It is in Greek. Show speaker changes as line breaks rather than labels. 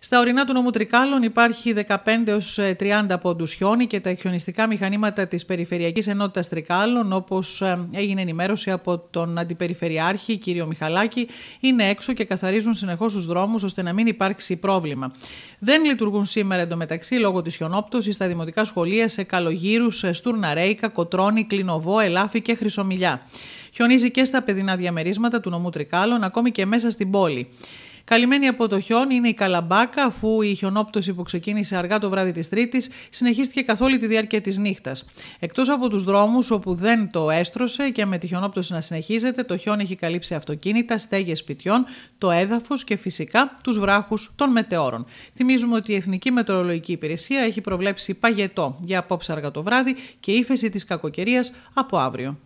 Στα ορεινά του νομού Τρικάλων υπάρχει 15 έως 30 ε, πόντους χιόνι και τα χιονιστικά μηχανήματα της Περιφερειακής Ενότητας Τρικάλων, όπως ε, έγινε ενημέρωση από τον Αντιπεριφερειάρχη κ. Μιχαλάκη, είναι έξω και καθαρίζουν συνεχώς τους δρόμους ώστε να μην υπάρξει πρόβλημα. Δεν λειτουργούν σήμερα εντωμεταξύ λόγω της χιονόπτωσης στα δημοτικά σχολεία σε στούρνα Στουρναρέικα, Κοτρώνη, Κλινοβό, Ελάφη και Χρυσομιλιά. Χιονίζει και στα παιδινά διαμερίσματα του νομού Τρικάλων, ακόμη και μέσα στην πόλη. Καλυμμένη από το χιόνι είναι η Καλαμπάκα, αφού η χιονόπτωση που ξεκίνησε αργά το βράδυ της Τρίτης συνεχίστηκε καθ' όλη τη διάρκεια της νύχτας. Εκτός από τους δρόμους όπου δεν το έστρωσε και με τη χιονόπτωση να συνεχίζεται, το χιόνι έχει καλύψει αυτοκίνητα, στέγες σπιτιών, το έδαφος και φυσικά τους βράχους των μετεώρων. Θυμίζουμε ότι η Εθνική Μετεωρολογική Υπηρεσία έχει προβλέψει παγετό για απόψε αργά το βράδυ και ύφεση της κακοκαιρίας από αύριο.